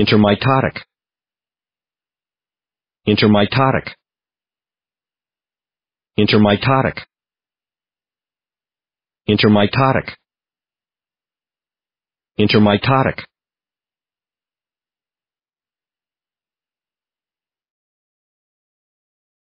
intermitotic intermitotic intermitotic intermitotic intermitotic